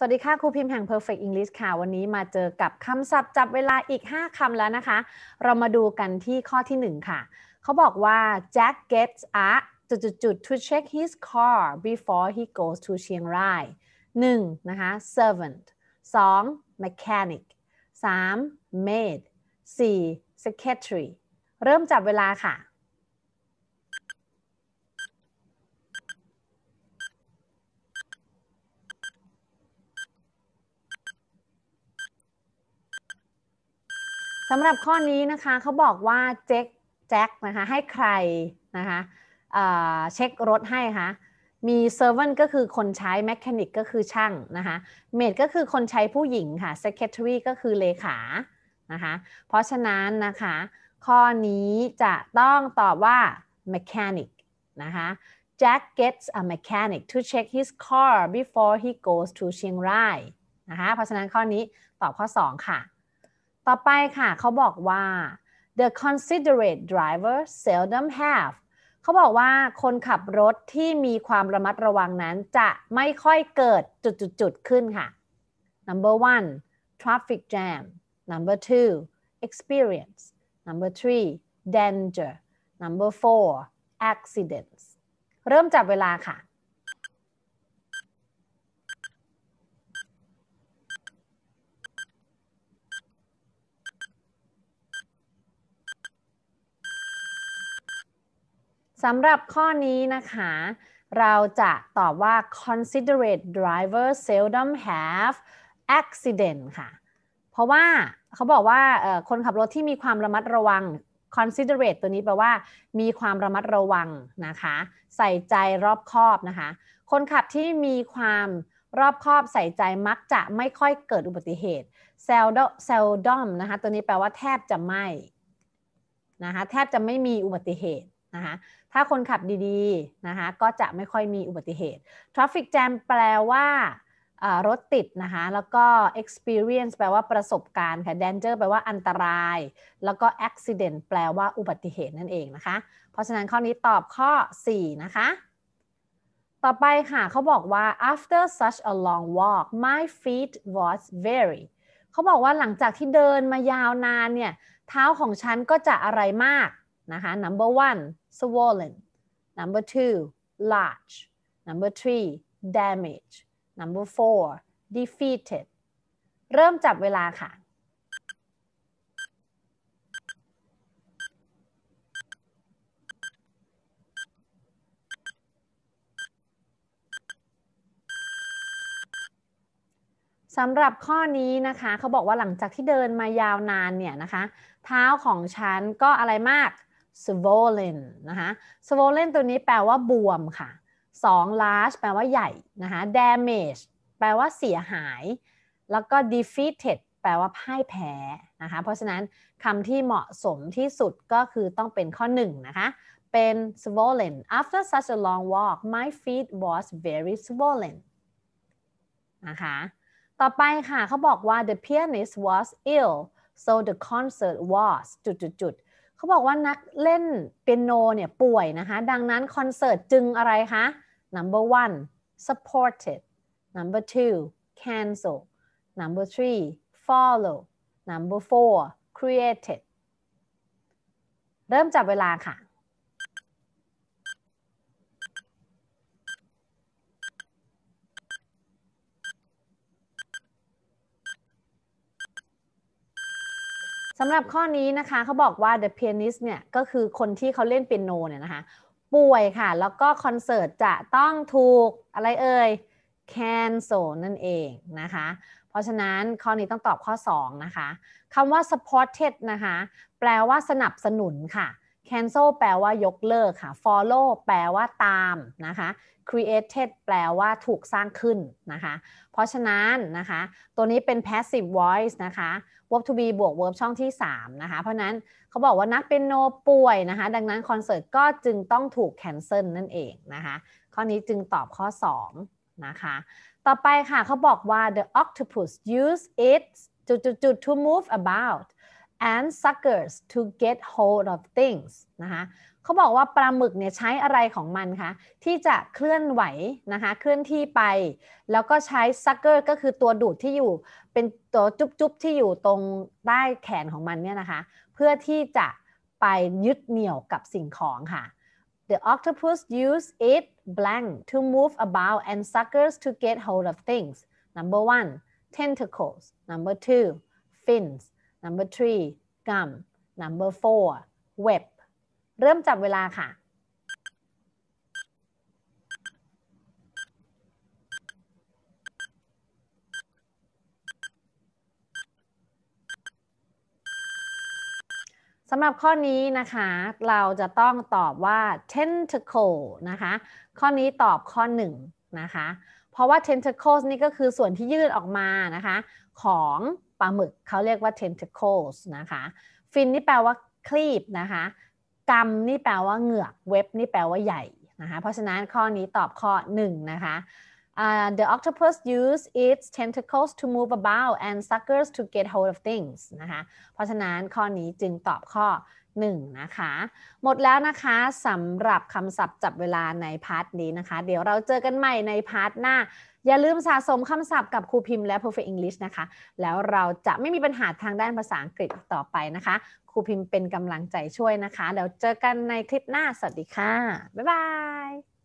สวัสดีค่ะครูพิมพ์แห่ง Perfect English ค่ะ วันนี้มาเจอกับคำศัพท์จับเวลาอีก 5 คำแล้วนะคะ เรามาดูกันที่ข้อที่ 1 ค่ะเขาบอกว่า Jack gets a จุดๆ to check his car before he goes to chiang rai 1. นะคะ servant 2. mechanic 3. maid 4. secretary เริ่มจับเวลาค่ะสำหรับข้อนี้นะคะเขาบอกว่าเจ็คแจ็คนะคะให้ใครนะคะเช็ครถให้คะมีเซอร์เวนก็คือคนใช้แมคานิกก็คือช่างนะคะเมดก็คือคนใช้ผู้หญิงค่ะเซคเ e t รีก็คือเลขานะคะเพราะฉะนั้นนะคะข้อนี้จะต้องตอบว่า mechanic นะคะ Jack gets a mechanic to check his car before he goes to เชียงรายนะคะเพราะฉะนั้นข้อนี้ตอบข้อ2ค่ะต่อไปค่ะเขาบอกว่า the considerate driver seldom have เขาบอกว่าคนขับรถที่มีความระมัดระวังนั้นจะไม่ค่อยเกิดจุดๆขึ้นค่ะ number one traffic jam number two experience number three danger number four accidents เริ่มจับเวลาค่ะสำหรับข้อนี้นะคะ เราจะตอบว่า considerate drivers seldom have accident ค่ะเพราะว่าเขาบอกว่าคนขับรถที่มีความระมัดระวัง considerate ตัวนี้แปลว่า มีความระมัดระวังนะคะใส่ใจรอบคอบนะคะ คนขับที่มีความรอบคอบใส่ใจมักจะไม่ค่อยเกิดอุบัติเหตุ seldom seldom นะคะตัวนี้แปลว่าแทบจะไม่นะคะแทบจะไม่มีอุบัติเหตุะคะถ้าคนขับดีๆ นะคะ ก็จะไม่ค่อยมีอุบัติเหตุ Traffic Jam แปลว่ารถติดนะคะ แล้วก็ experience แปลว่าประสบการณ์ค่ะ danger แปลว่าอันตราย แล้วก็ accident แปลว่าอุบัติเหตุนั่นเองนะคะ เพราะฉะนั้นข้อนี้ตอบข้อ 4 นะคะ ต่อไปค่ะเขาบอกว่า after such a long walk my feet was very เขาบอกว่าหลังจากที่เดินมายาวนานเนี่ย เท้าของฉันก็จะอะไรมากนะคะ number one swollen number two large number three damage number four defeated เริ่มจับเวลาค่ะ สำหรับข้อนี้นะคะ เขาบอกว่าหลังจากที่เดินมายาวนานเนี่ยนะคะ เท้าของฉันก็อะไรมาก swollen นะคะ swollen ตัวนี้แปลว่าบวม ค่ะ2 large แปลว่าใหญ่ นะคะ damage แปลว่าเสียหาย แล้วก็ defeated แปลว่าพ่ายแพ้ นะคะ เพราะฉะนั้นคำที่เหมาะสมที่สุดก็คือต้องเป็นข้อหนึ่งนะคะ เป็น swollen after such a long walk my feet was very swollen นะคะ ต่อไปค่ะเขาบอกว่า the pianist was ill so the concert was จุดจุดจุดเขาบอกว่านักเล่นเปียโนเนี่ย ป่วยนะคะ ดังนั้นคอนเสิร์ตจึงอะไรคะ number one supported number two cancel number three follow number four created เริ่มจับเวลาค่ะสำหรับข้อนี้นะคะเขาบอกว่า the pianist เนี่ย ก็คือคนที่เขาเล่นเปียโนเนี่ยนะคะ ป่วยค่ะ แล้วก็คอนเสิร์ตจะต้องถูกอะไรเอ่ย cancel นั่นเองนะคะ เพราะฉะนั้นข้อนี้ต้องตอบข้อ 2 นะคะคำว่า supported นะคะ แปลว่าสนับสนุนค่ะ cancel แปลว่ายกเลิกค่ะ follow แปลว่าตาม นะคะ created แปลว่าถูกสร้างขึ้น นะคะ เพราะฉะนั้นนะคะตัวนี้เป็น passive voice นะคะ verb to be บวก verb ช่องที่ 3 นะคะ เพราะนั้นเขาบอกว่านักเป็นโนป่วยนะคะ ดังนั้นคอนเสิร์ตก็จึงต้องถูก cancel นั่นเองนะคะ ข้อนี้จึงตอบข้อ 2 นะคะ ต่อไปค่ะเขาบอกว่า the octopus use its จุดๆ to move about and suckers to get hold of things นะคะเขาบอกว่าปลาหมึกเนี่ยใช้อะไรของมันคะที่จะเคลื่อนไหวนะคะเคลื่อนที่ไป แล้วก็ใช้ sucker ก็คือตัวดูดที่อยู่เป็นตัวจุ๊บๆที่อยู่ตรงใต้แขนของมันเนี่ยนะคะเพื่อที่จะไปยึดเหนี่ยวกับสิ่งของค่ะ The octopus use it blank to move about and suckers to get hold of things. Number one, tentacles. Number two, fins. number three gum number four web เริ่มจับเวลาค่ะ สำหรับข้อนี้นะคะ เราจะต้องตอบว่า tentacle นะคะ ข้อนี้ตอบข้อหนึ่งนะคะ เพราะว่า tentacles นี่ก็คือส่วนที่ยืดออกมานะคะ ของปลาหมึกเขาเรียกว่า tentacles นะคะฟินนี่แปลว่าคลีบนะคะกำมนี่แปลว่าเหงือกเว็บนี่แปลว่าใหญ่นะคะ เพราะฉะนั้นข้อนี้ตอบข้อ1นะคะ Uh, the octopus use its tentacles to move about and suckers to get hold of things นะคะ เพราะฉะนั้นข้อนี้จึงตอบข้อหนึ่งนะคะ หมดแล้วนะคะสำหรับคำศัพท์จับเวลาในพาร์ทนี้นะคะ เดี๋ยวเราเจอกันใหม่ในพาร์ทหน้า อย่าลืมสะสมคำศัพท์กับครูพิมพ์และ Perfect English นะคะแล้วเราจะไม่มีปัญหาทางด้านภาษาอังกฤษต่อไปนะคะครูพิมพ์เป็นกำลังใจช่วยนะคะเดี๋ยวเจอกันในคลิปหน้าสวัสดีค่ะบ๊ายบาย